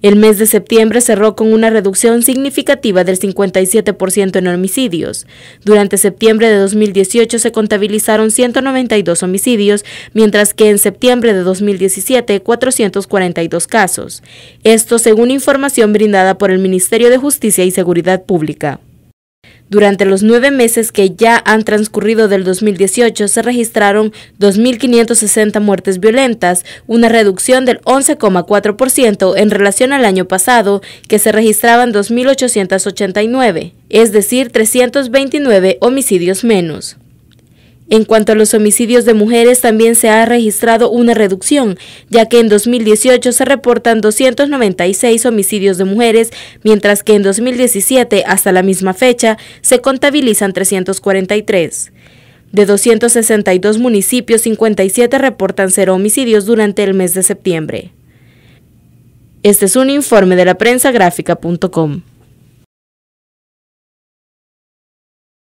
El mes de septiembre cerró con una reducción significativa del 57% en homicidios. Durante septiembre de 2018 se contabilizaron 192 homicidios, mientras que en septiembre de 2017 442 casos. Esto según información brindada por el Ministerio de Justicia y Seguridad Pública. Durante los nueve meses que ya han transcurrido del 2018 se registraron 2.560 muertes violentas, una reducción del 11,4% en relación al año pasado, que se registraban 2.889, es decir, 329 homicidios menos. En cuanto a los homicidios de mujeres, también se ha registrado una reducción, ya que en 2018 se reportan 296 homicidios de mujeres, mientras que en 2017, hasta la misma fecha, se contabilizan 343. De 262 municipios, 57 reportan cero homicidios durante el mes de septiembre. Este es un informe de la prensa